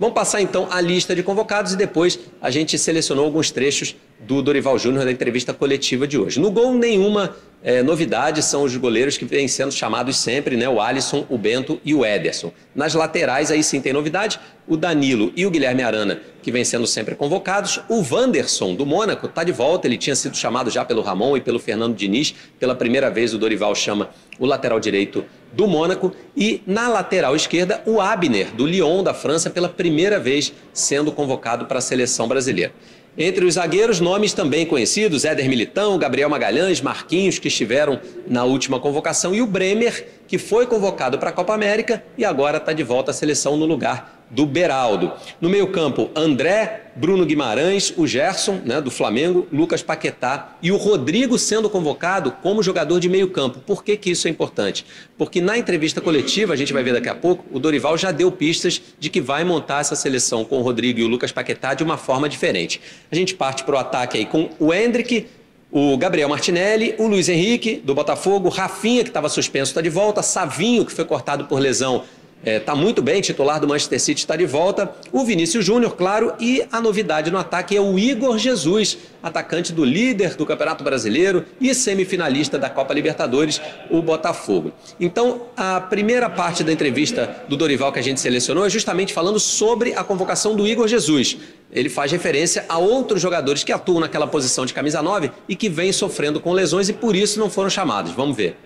Vamos passar então a lista de convocados e depois a gente selecionou alguns trechos do Dorival Júnior na entrevista coletiva de hoje. No gol, nenhuma é, novidade, são os goleiros que vêm sendo chamados sempre, né? O Alisson, o Bento e o Ederson. Nas laterais, aí sim tem novidade, o Danilo e o Guilherme Arana, que vêm sendo sempre convocados. O Wanderson, do Mônaco, está de volta, ele tinha sido chamado já pelo Ramon e pelo Fernando Diniz. Pela primeira vez, o Dorival chama o lateral direito do Mônaco. E na lateral esquerda, o Abner, do Lyon, da França, pela primeira vez sendo convocado para a seleção brasileira. Entre os zagueiros, nomes também conhecidos: Éder Militão, Gabriel Magalhães, Marquinhos, que estiveram na última convocação, e o Bremer, que foi convocado para a Copa América e agora está de volta à seleção no lugar do Beraldo. No meio-campo, André, Bruno Guimarães, o Gerson, né, do Flamengo, Lucas Paquetá e o Rodrigo sendo convocado como jogador de meio-campo. Por que, que isso é importante? Porque na entrevista coletiva, a gente vai ver daqui a pouco, o Dorival já deu pistas de que vai montar essa seleção com o Rodrigo e o Lucas Paquetá de uma forma diferente. A gente parte para o ataque aí com o Hendrick, o Gabriel Martinelli, o Luiz Henrique, do Botafogo, Rafinha, que estava suspenso, está de volta, Savinho, que foi cortado por lesão, está é, tá muito bem, titular do Manchester City está de volta. O Vinícius Júnior, claro, e a novidade no ataque é o Igor Jesus, atacante do líder do Campeonato Brasileiro e semifinalista da Copa Libertadores, o Botafogo. Então, a primeira parte da entrevista do Dorival que a gente selecionou é justamente falando sobre a convocação do Igor Jesus. Ele faz referência a outros jogadores que atuam naquela posição de camisa 9 e que vêm sofrendo com lesões e por isso não foram chamados. Vamos ver.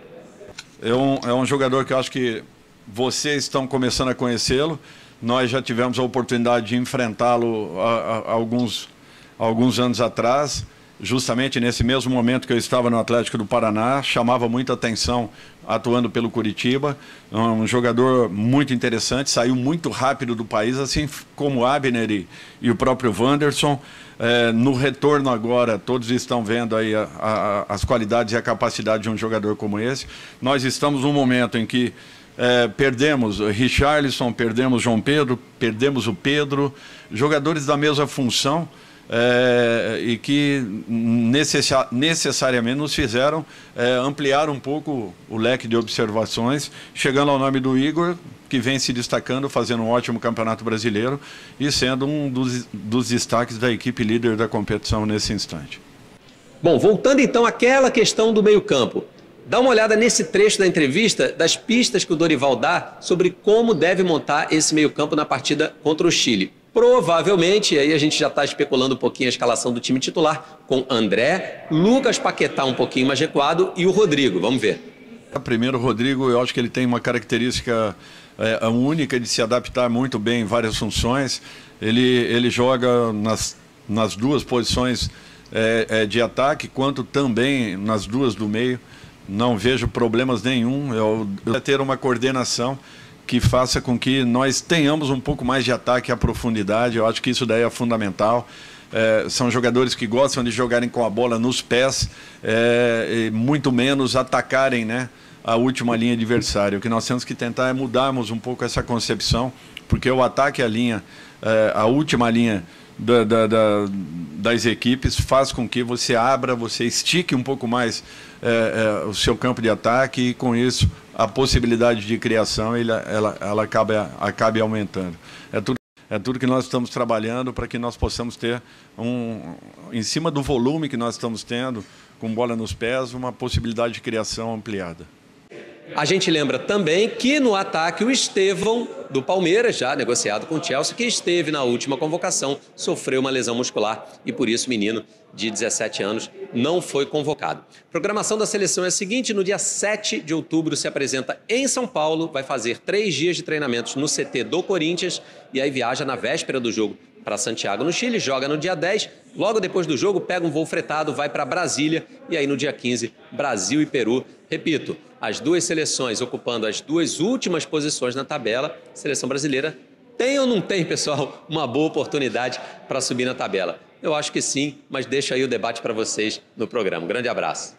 É um, é um jogador que eu acho que vocês estão começando a conhecê-lo. Nós já tivemos a oportunidade de enfrentá-lo alguns, alguns anos atrás justamente nesse mesmo momento que eu estava no Atlético do Paraná, chamava muita atenção atuando pelo Curitiba, um jogador muito interessante, saiu muito rápido do país, assim como Abner e, e o próprio Wanderson. É, no retorno agora, todos estão vendo aí a, a, as qualidades e a capacidade de um jogador como esse. Nós estamos num momento em que é, perdemos Richarlison, perdemos João Pedro, perdemos o Pedro, jogadores da mesma função é, e que necessariamente nos fizeram é, ampliar um pouco o leque de observações, chegando ao nome do Igor, que vem se destacando, fazendo um ótimo campeonato brasileiro e sendo um dos, dos destaques da equipe líder da competição nesse instante. Bom, voltando então àquela questão do meio-campo. Dá uma olhada nesse trecho da entrevista das pistas que o Dorival dá sobre como deve montar esse meio-campo na partida contra o Chile. Provavelmente, aí a gente já está especulando um pouquinho a escalação do time titular, com André, Lucas Paquetá um pouquinho mais recuado e o Rodrigo. Vamos ver. É, primeiro, o Rodrigo, eu acho que ele tem uma característica é, é, única de se adaptar muito bem em várias funções. Ele, ele joga nas, nas duas posições é, é, de ataque, quanto também nas duas do meio não vejo problemas nenhum. Eu, eu ter uma coordenação que faça com que nós tenhamos um pouco mais de ataque à profundidade. Eu acho que isso daí é fundamental. É, são jogadores que gostam de jogarem com a bola nos pés, é, muito menos atacarem né, a última linha adversária. O que nós temos que tentar é mudarmos um pouco essa concepção, porque o ataque à é linha, é, a última linha da, da, da, das equipes faz com que você abra, você estique um pouco mais é, é, o seu campo de ataque e com isso a possibilidade de criação ele, ela, ela acaba, acaba aumentando. É tudo é tudo que nós estamos trabalhando para que nós possamos ter um em cima do volume que nós estamos tendo com bola nos pés uma possibilidade de criação ampliada. A gente lembra também que no ataque o Estevão do Palmeiras, já negociado com o Chelsea, que esteve na última convocação, sofreu uma lesão muscular e por isso o menino de 17 anos não foi convocado. programação da seleção é a seguinte: no dia 7 de outubro se apresenta em São Paulo, vai fazer três dias de treinamentos no CT do Corinthians e aí viaja na véspera do jogo para Santiago, no Chile, joga no dia 10. Logo depois do jogo, pega um voo fretado, vai para Brasília e aí no dia 15, Brasil e Peru Repito, as duas seleções ocupando as duas últimas posições na tabela, a seleção brasileira tem ou não tem, pessoal, uma boa oportunidade para subir na tabela? Eu acho que sim, mas deixa aí o debate para vocês no programa. Um grande abraço.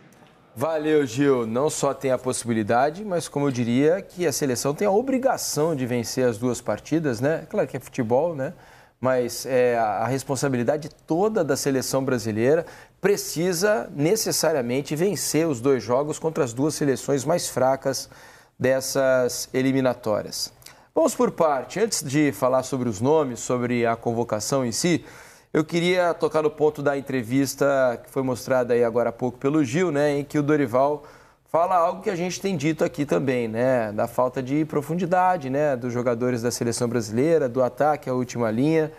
Valeu, Gil. Não só tem a possibilidade, mas como eu diria que a seleção tem a obrigação de vencer as duas partidas, né? Claro que é futebol, né? mas é, a responsabilidade toda da seleção brasileira precisa necessariamente vencer os dois jogos contra as duas seleções mais fracas dessas eliminatórias. Vamos por parte. Antes de falar sobre os nomes, sobre a convocação em si, eu queria tocar no ponto da entrevista que foi mostrada aí agora há pouco pelo Gil, né, em que o Dorival fala algo que a gente tem dito aqui também, né? Da falta de profundidade, né? Dos jogadores da seleção brasileira, do ataque à última linha.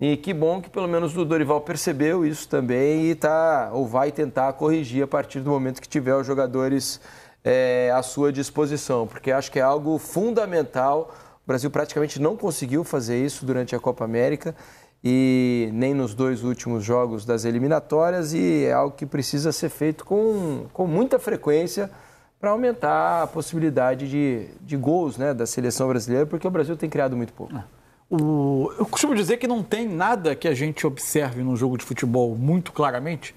E que bom que pelo menos o Dorival percebeu isso também e tá, ou vai tentar corrigir a partir do momento que tiver os jogadores é, à sua disposição, porque acho que é algo fundamental. O Brasil praticamente não conseguiu fazer isso durante a Copa América e nem nos dois últimos jogos das eliminatórias, e é algo que precisa ser feito com, com muita frequência para aumentar a possibilidade de, de gols né, da seleção brasileira, porque o Brasil tem criado muito pouco. É. O, eu costumo dizer que não tem nada que a gente observe num jogo de futebol muito claramente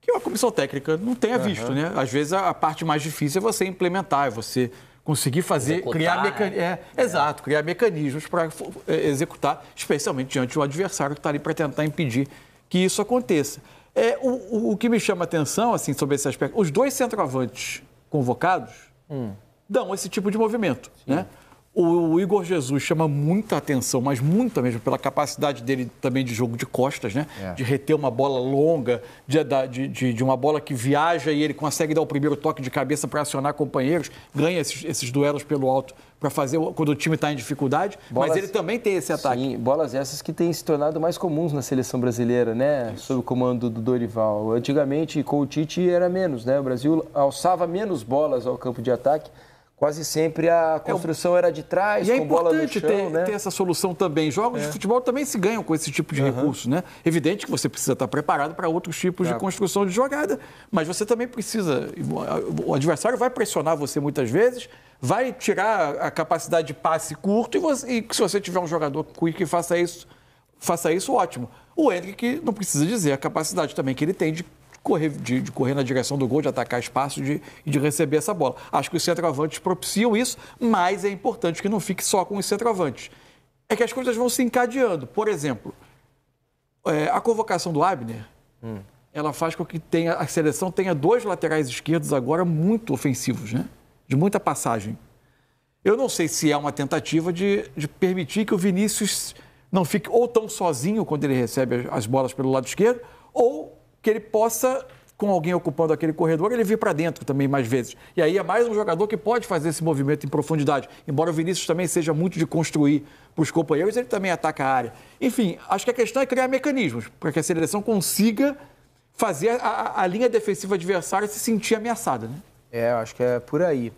que a comissão técnica não tenha uhum. visto, né? Às vezes a parte mais difícil é você implementar, é você conseguir fazer, executar, criar né? mecanismos. é, é. exato, criar mecanismos para é, executar, especialmente diante do adversário que está ali para tentar impedir que isso aconteça. É, o, o, que me chama a atenção, assim, sobre esse aspecto, os dois centroavantes convocados hum. dão esse tipo de movimento, Sim. né? O, Igor Jesus chama muita atenção, mas muita mesmo, pela capacidade dele também de jogo de costas, né? É. De reter uma bola longa, de, de, de, de, uma bola que viaja e ele consegue dar o primeiro toque de cabeça para acionar companheiros, ganha esses, esses duelos pelo alto para fazer quando o time está em dificuldade, bolas, mas ele também tem esse ataque. Sim, bolas essas que têm se tornado mais comuns na seleção brasileira, né? Isso. Sob o comando do Dorival. Antigamente, com o Tite era menos, né? O Brasil alçava menos bolas ao campo de ataque quase sempre a é construção era de trás, e é bola no chão. É né? importante ter essa solução também. Jogos é. de futebol também se ganham com esse tipo de uhum. recurso, né? Evidente que você precisa estar preparado para outros tipos claro. de tá. construção de jogada, mas você também precisa. O adversário vai pressionar você muitas vezes, vai tirar a capacidade de passe curto e, você, e se você tiver um jogador que faça isso, faça isso, ótimo. O Henrique não precisa dizer a capacidade também que ele tem de correr, de, de, correr na direção do gol, de atacar espaço e de, de, receber essa bola. Acho que os centroavantes propiciam isso, mas é importante que não fique só com os centroavantes. É que as coisas vão se encadeando. Por exemplo, é, a convocação do Abner. Hum. Ela faz com que tenha, a seleção tenha dois laterais esquerdos agora muito ofensivos, né? De muita passagem. Eu não sei se é uma tentativa de, de, permitir que o Vinícius não fique ou tão sozinho quando ele recebe as bolas pelo lado esquerdo, ou que ele possa, com alguém ocupando aquele corredor, ele vir para dentro também mais vezes. E aí é mais um jogador que pode fazer esse movimento em profundidade. Embora o Vinícius também seja muito de construir para os companheiros, ele também ataca a área. Enfim, acho que a questão é criar mecanismos para que a seleção consiga fazer a, a linha defensiva adversária se sentir ameaçada. Né? É, acho que é por aí.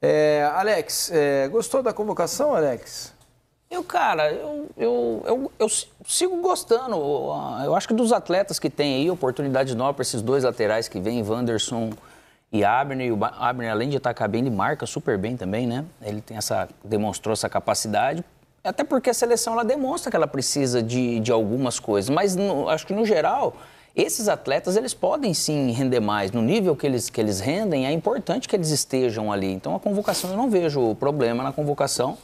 É, Alex, é, gostou da convocação, Alex? Eu, cara, eu, eu, eu, eu, sigo gostando. Eu acho que dos atletas que tem aí, oportunidade nova para esses dois laterais que vêm, Wanderson e Abner. E o Abner, além de atacar tá bem, ele marca super bem também, né? Ele tem essa, demonstrou essa capacidade. Até porque a seleção ela demonstra que ela precisa de, de algumas coisas. Mas no, acho que no geral, esses atletas eles podem sim render mais. No nível que eles, que eles rendem, é importante que eles estejam ali. Então a convocação eu não vejo problema na convocação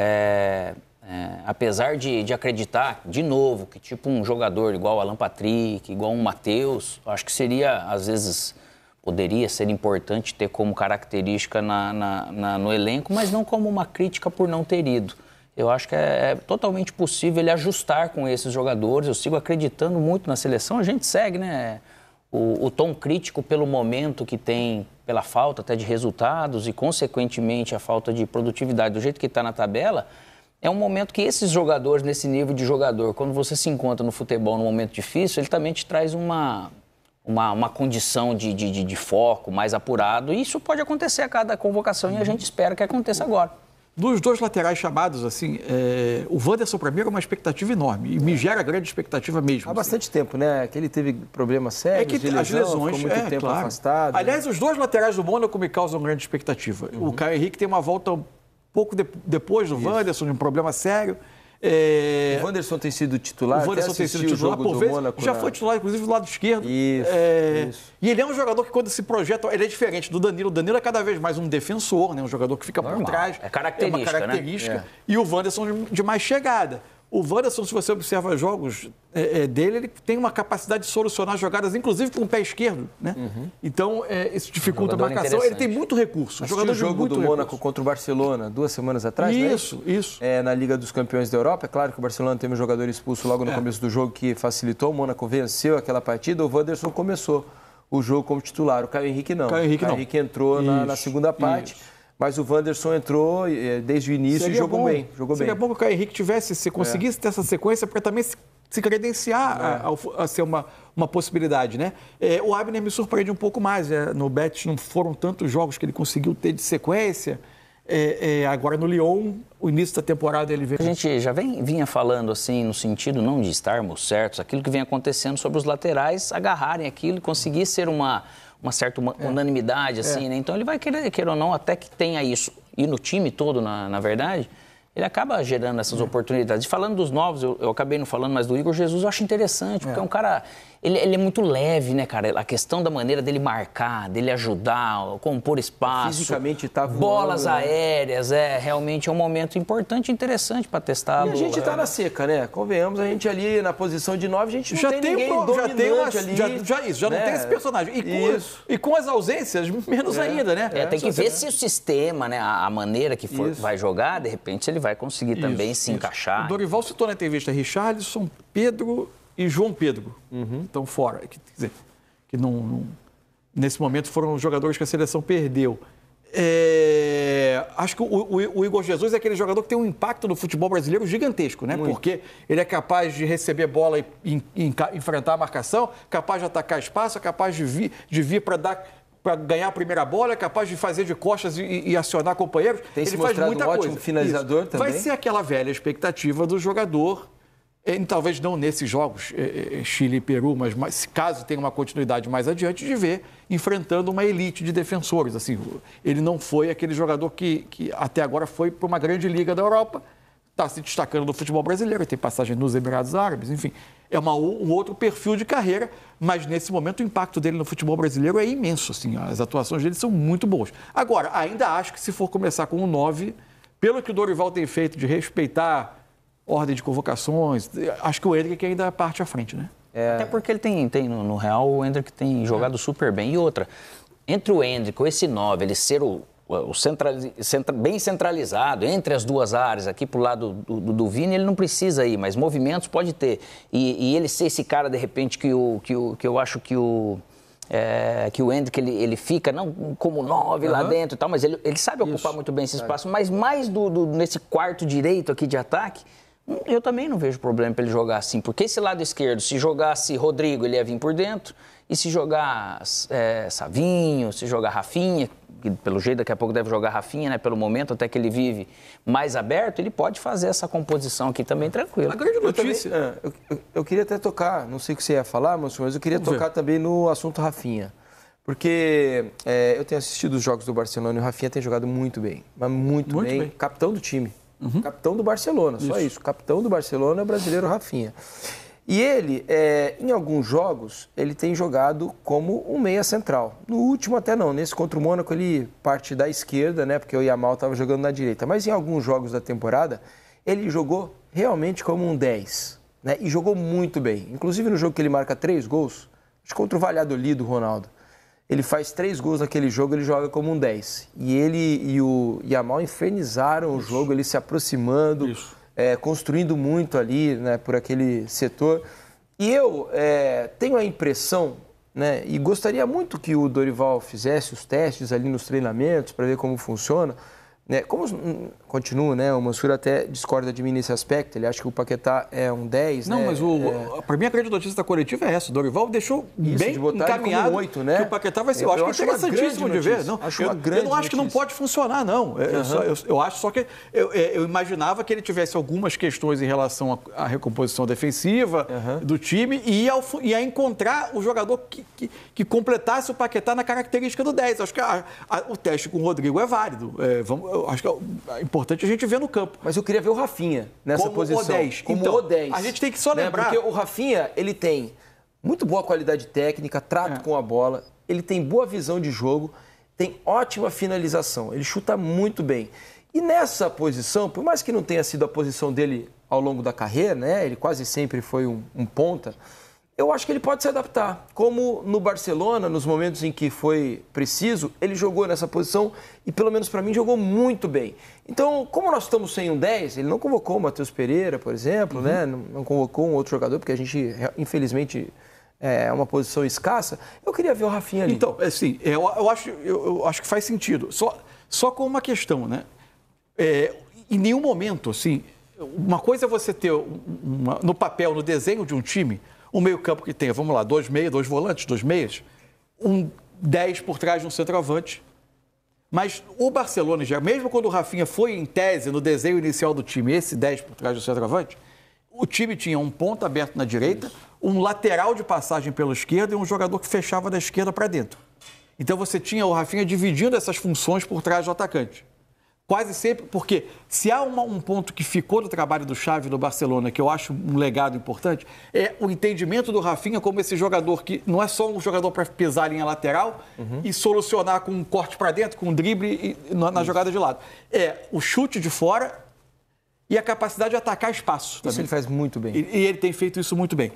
é, é, apesar de, de acreditar, de novo, que tipo um jogador igual Alan Patrick, igual um Matheus, acho que seria, às vezes, poderia ser importante ter como característica na, na, na, no elenco, mas não como uma crítica por não ter ido. Eu acho que é, é, totalmente possível ele ajustar com esses jogadores. Eu sigo acreditando muito na seleção, a gente segue, né? o, o, tom crítico pelo momento que tem, pela falta até de resultados e, consequentemente, a falta de produtividade do jeito que está na tabela, é um momento que esses jogadores, nesse nível de jogador, quando você se encontra no futebol num momento difícil, ele também te traz uma, uma, uma condição de, de, de, de foco mais apurado. E isso pode acontecer a cada convocação e a gente espera que aconteça agora dos dois laterais chamados, assim, é, o Wanderson para mim era uma expectativa enorme e me é. gera grande expectativa mesmo. Há assim. bastante tempo, né? Que ele teve problemas sérios, é que, de lesão, as lesões, ficou muito é, tempo claro. afastado. Né? Aliás, né? os dois laterais do Mônaco me causam grande expectativa. Uhum. O Caio Henrique tem uma volta um pouco de, depois do Isso. Wanderson, de um problema sério. É... O Wanderson tem sido titular. O Wanderson tem sido titular por vezes. já foi titular, inclusive, do lado esquerdo. Isso, é... isso, E ele é um jogador que, quando se projeta, ele é diferente do Danilo. O Danilo é cada vez mais um defensor, né? um jogador que fica Normal. por trás. É característica. É uma né? característica. Né? E o Wanderson de mais chegada. O Wanderson, se você observa jogos é, é, dele, ele tem uma capacidade de solucionar jogadas, inclusive com o pé esquerdo, né? Uhum. Então, é, isso dificulta um a marcação. Ele tem muito recurso. Um jogador o jogo do recurso. Mônaco contra o Barcelona, duas semanas atrás, é Isso, né? isso. É, na Liga dos Campeões da Europa, é claro que o Barcelona teve um jogador expulso logo no é. começo do jogo, que facilitou, o Mônaco venceu aquela partida, o Wanderson começou o jogo como titular. O Caio Henrique não. Caio Henrique o Caio Henrique entrou na, na, segunda parte. Isso. Mas o Wanderson entrou eh, desde o início Seria e jogou bom. bem. Jogou Seria bem. bom que o Caio Henrique tivesse, se conseguisse é. ter essa sequência, para também se, se credenciar é. a, a, ser uma, uma possibilidade, né? É, o Abner me surpreende um pouco mais. É, no Betis não foram tantos jogos que ele conseguiu ter de sequência. É, é, agora no Lyon, o início da temporada ele veio. A gente já vem, vinha falando assim, no sentido não de estarmos certos, aquilo que vem acontecendo sobre os laterais agarrarem aquilo e conseguir ser uma uma certa é. unanimidade, assim, é. né? Então ele vai querer, queira ou não, até que tenha isso. E no time todo, na, na verdade, ele acaba gerando essas é. oportunidades. E falando dos novos, eu, eu, acabei não falando, mas do Igor Jesus eu acho interessante, porque é, é um cara. Ele, ele, é muito leve, né, cara? A questão da maneira dele marcar, dele ajudar, compor espaço. Fisicamente tá voando, Bolas né? aéreas, é. Realmente é um momento importante e interessante para testar. E a gente tá né? na seca, né? Convenhamos, a gente ali na posição de nove, a gente já tem, tem ninguém pro, já tem uma, ali. Já, já é isso, já né? não tem esse personagem. E com, isso. e com as ausências, menos é, ainda, né? É, tem é, que ver se o sistema, né, a, a maneira que for, vai jogar, de repente ele vai vai conseguir isso, também se encaixar. O Dorival citou na entrevista Richarlison, Pedro e João Pedro. Uhum. Então, fora. Que, quer dizer, que não, não, nesse momento foram os jogadores que a seleção perdeu. É, acho que o, o, o, Igor Jesus é aquele jogador que tem um impacto no futebol brasileiro gigantesco, né? Muito. Porque ele é capaz de receber bola e, e, e enfrentar a marcação, capaz de atacar espaço, é capaz de vir, de vir para dar para ganhar a primeira bola, é capaz de fazer de costas e, e acionar companheiros. Tem ele faz muita um ótimo coisa. finalizador Isso. também. Vai ser aquela velha expectativa do jogador, e, eh, talvez não nesses jogos, é, é, Chile e Peru, mas, mas caso tenha uma continuidade mais adiante, de ver enfrentando uma elite de defensores. Assim, ele não foi aquele jogador que, que até agora foi para uma grande liga da Europa está se destacando no futebol brasileiro, tem passagem nos Emirados Árabes, enfim. É uma, um outro perfil de carreira, mas nesse momento o impacto dele no futebol brasileiro é imenso. Assim, as atuações dele são muito boas. Agora, ainda acho que se for começar com o 9, pelo que o Dorival tem feito de respeitar ordem de convocações, acho que o Hendrick ainda parte à frente, né? É... Até porque ele tem, tem no, no Real, o Hendrick tem jogado é. super bem. E outra, entre o Hendrick, esse 9, ele ser o o centra, bem centralizado entre as duas áreas, aqui para o lado do, do, do, Vini, ele não precisa ir, mas movimentos pode ter. E, e, ele ser esse cara, de repente, que, o, que, o, que eu acho que o. É, que o Hendrick ele, ele fica não como nove uhum. lá dentro e tal, mas ele, ele sabe ocupar Isso. muito bem esse espaço, mas mais do, do, nesse quarto direito aqui de ataque, eu também não vejo problema para ele jogar assim, porque esse lado esquerdo, se jogasse Rodrigo, ele ia vir por dentro, e se jogar é, Savinho, se jogar Rafinha, que pelo jeito daqui a pouco deve jogar Rafinha, né? Pelo momento até que ele vive mais aberto, ele pode fazer essa composição aqui também tranquilo. A grande notícia. É, eu, também, eu, eu queria até tocar, não sei o que você ia falar, mas eu queria tocar também no assunto Rafinha. Porque é, eu tenho assistido os jogos do Barcelona e o Rafinha tem jogado muito bem. Mas muito, muito bem, bem. Capitão do time. Uhum. Capitão do Barcelona, só isso. isso. Capitão do Barcelona é o brasileiro Rafinha. E ele, é, em alguns jogos, ele tem jogado como um meia central. No último até não, nesse contra o Mônaco ele parte da esquerda, né? Porque o Yamal estava jogando na direita. Mas em alguns jogos da temporada, ele jogou realmente como um 10, né? E jogou muito bem. Inclusive no jogo que ele marca três gols, contra o Valladolid do Ronaldo. Ele faz três gols naquele jogo, ele joga como um 10. E ele e o Yamal infernizaram Isso. o jogo, ele se aproximando. Isso é, construindo muito ali né, por aquele setor. E eu é, tenho a impressão, né, e gostaria muito que o Dorival fizesse os testes ali nos treinamentos para ver como funciona, né, como hum, continua, né? O Mansur até discorda de mim nesse aspecto. Ele acha que o Paquetá é um 10, Não, né, mas o, é... para mim a grande notícia da coletiva é essa. O Dorival deixou Isso, bem de encaminhado 8, né? que o Paquetá vai ser. Eu, eu acho, é interessantíssimo de ver. Não, acho eu, eu não acho que não pode funcionar, não. Eu, uhum. só, eu, eu, acho só que eu, imaginava que ele tivesse algumas questões em relação à, recomposição defensiva uhum. do time e ia, ia encontrar o jogador que, que, que, completasse o Paquetá na característica do 10. Acho que a, a, o teste com o Rodrigo é válido. É, vamos eu acho que é, é importante a gente ver no campo. Mas eu queria ver o Rafinha nessa como posição. O 10. Como então, o 10. A gente tem que só né? lembrar. Né? Porque o Rafinha, ele tem muito boa qualidade técnica, trato é. com a bola, ele tem boa visão de jogo, tem ótima finalização, ele chuta muito bem. E nessa posição, por mais que não tenha sido a posição dele ao longo da carreira, né? Ele quase sempre foi um, um ponta. Eu acho que ele pode se adaptar. Como no Barcelona, nos momentos em que foi preciso, ele jogou nessa posição e, pelo menos para mim, jogou muito bem. Então, como nós estamos sem um 10, ele não convocou o Matheus Pereira, por exemplo, né? uhum. né? não convocou um outro jogador, porque a gente, infelizmente, é, é uma posição escassa. Eu queria ver o Rafinha ali. Então, assim, eu, eu acho, eu, eu, acho que faz sentido. Só, só com uma questão, né? É, em nenhum momento, assim, uma coisa é você ter uma, no papel, no desenho de um time um meio-campo que tenha, vamos lá, dois meias, dois volantes, dois meias, um 10 por trás de um centroavante. Mas o Barcelona, já, mesmo quando o Rafinha foi em tese no desenho inicial do time, esse 10 por trás do centroavante, o time tinha um ponto aberto na direita, um lateral de passagem pela esquerda e um jogador que fechava da esquerda para dentro. Então você tinha o Rafinha dividindo essas funções por trás do atacante quase sempre, porque se há uma, um ponto que ficou do trabalho do Xavi no Barcelona, que eu acho um legado importante, é o entendimento do Rafinha como esse jogador que não é só um jogador para pesar a linha lateral uhum. e solucionar com um corte para dentro, com um drible e, na, na jogada de lado. É o chute de fora e a capacidade de atacar espaço. Isso também. ele faz muito bem. E, e, ele tem feito isso muito bem.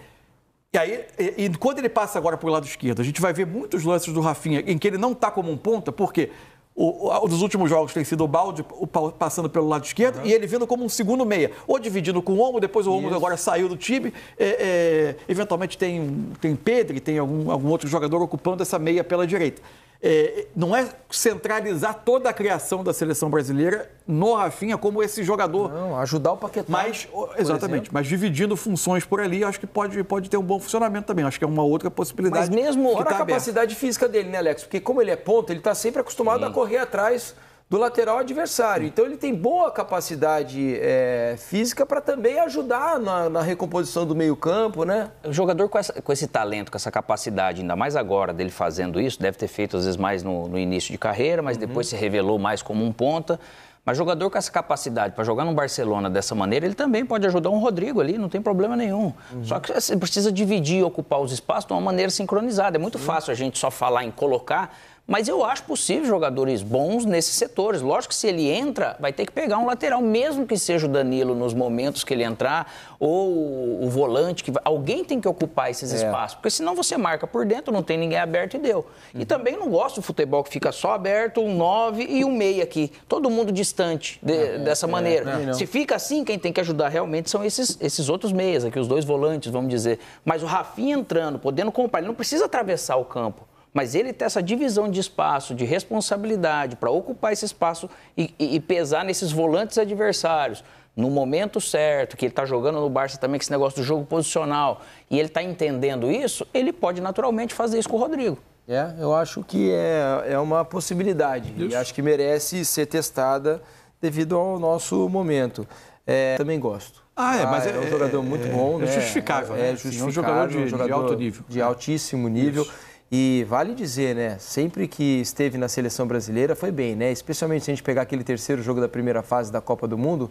E aí, e, e quando ele passa agora para o lado esquerdo, a gente vai ver muitos lances do Rafinha em que ele não está como um ponta, porque quê? O, o, dos últimos jogos tem sido o balde o, passando pelo lado esquerdo uhum. e ele vindo como um segundo meia, ou dividindo com o Omo, depois o Omo agora saiu do time. É, é, eventualmente tem, tem Pedro, tem algum, algum outro jogador ocupando essa meia pela direita é, não é centralizar toda a criação da seleção brasileira no Rafinha como esse jogador. Não, ajudar o Paquetá. Mas, exatamente, exemplo. mas dividindo funções por ali, acho que pode, pode ter um bom funcionamento também. Acho que é uma outra possibilidade. Mas mesmo fora tá a capacidade física dele, né, Alex? Porque como ele é ponta, ele está sempre acostumado Sim. a correr atrás do lateral adversário. Então ele tem boa capacidade é, física para também ajudar na, na recomposição do meio-campo, né? O jogador com, essa, com, esse talento, com essa capacidade, ainda mais agora dele fazendo isso, deve ter feito às vezes mais no, no início de carreira, mas uhum. depois se revelou mais como um ponta. Mas jogador com essa capacidade para jogar no Barcelona dessa maneira, ele também pode ajudar um Rodrigo ali, não tem problema nenhum. Uhum. Só que você precisa dividir, e ocupar os espaços de uma maneira sincronizada. É muito Sim. fácil a gente só falar em colocar, mas eu acho possível jogadores bons nesses setores. Lógico que se ele entra, vai ter que pegar um lateral, mesmo que seja o Danilo nos momentos que ele entrar, ou o volante. que Alguém tem que ocupar esses é. espaços, porque senão você marca por dentro, não tem ninguém aberto e deu. Uhum. E também não gosto do futebol que fica só aberto, um 9 e um meia aqui. Todo mundo distante de, é, dessa é, maneira. É, se fica assim, quem tem que ajudar realmente são esses, esses outros meias aqui, os dois volantes, vamos dizer. Mas o Rafinha entrando, podendo comprar, ele não precisa atravessar o campo. Mas ele tem essa divisão de espaço, de responsabilidade para ocupar esse espaço e, e, e pesar nesses volantes adversários no momento certo, que ele está jogando no Barça também, que esse negócio do jogo posicional, e ele está entendendo isso, ele pode naturalmente fazer isso com o Rodrigo. É, eu acho que é, é uma possibilidade isso. e acho que merece ser testada devido ao nosso momento. É, também gosto. Ah, é, ah, mas ah, é, é, um jogador é, muito é bom. É, né? justificável, é justificável. Né? É, justificável, é um jogador de, um jogador de alto nível. De né? altíssimo nível. Isso. E vale dizer, né? Sempre que esteve na seleção brasileira foi bem, né? Especialmente se a gente pegar aquele terceiro jogo da primeira fase da Copa do Mundo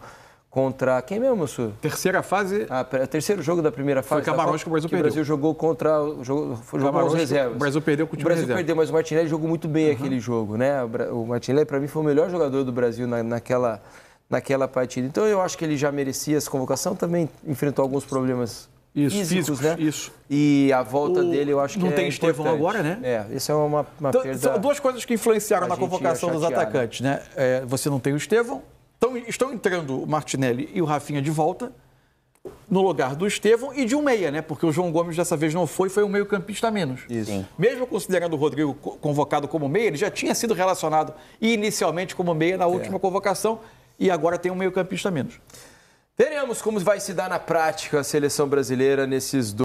contra quem mesmo, Su? Terceira fase? Ah, terceiro jogo da primeira fase. Foi Camarões que o Brasil que perdeu. O Brasil jogou contra jogou, jogou com os reservas. O Brasil perdeu com o time O Brasil reserva. perdeu, mas o Martinelli jogou muito bem uhum. aquele jogo, né? O Martinelli para mim foi o melhor jogador do Brasil na, naquela naquela partida. Então eu acho que ele já merecia essa convocação, também enfrentou alguns problemas isso, físicos, físicos, né? Isso. E a volta o... dele, eu acho que não é tem Estevão agora, né? É, isso é uma, uma então, perda... São duas coisas que influenciaram na convocação dos né? atacantes, né? É, você não tem o Estevão, então, estão entrando o Martinelli e o Rafinha de volta no lugar do Estevão e de um meia, né? Porque o João Gomes dessa vez não foi, foi um meio-campista a menos. Isso. Mesmo considerando o Rodrigo convocado como meia, ele já tinha sido relacionado inicialmente como meia na é. última é. convocação e agora tem um meio-campista a menos. Veremos como vai se dar na prática a seleção brasileira nesses dois.